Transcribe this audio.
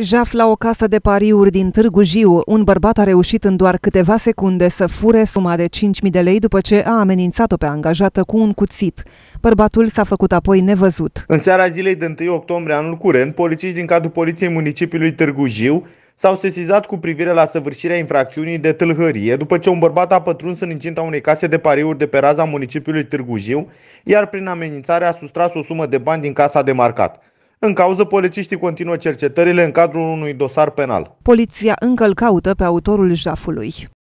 Jaf la o casă de pariuri din Târgu Jiu, un bărbat a reușit în doar câteva secunde să fure suma de 5.000 de lei după ce a amenințat-o pe angajată cu un cuțit. Bărbatul s-a făcut apoi nevăzut. În seara zilei de 1 octombrie anul curent, polițiști din cadrul Poliției Municipiului Târgu Jiu s-au sesizat cu privire la săvârșirea infracțiunii de tâlhărie după ce un bărbat a pătruns în incinta unei case de pariuri de pe raza municipiului Târgu Jiu, iar prin amenințare a sustras o sumă de bani din casa de marcat. În cauză, polițiștii continuă cercetările în cadrul unui dosar penal. Poliția încă îl caută pe autorul jafului.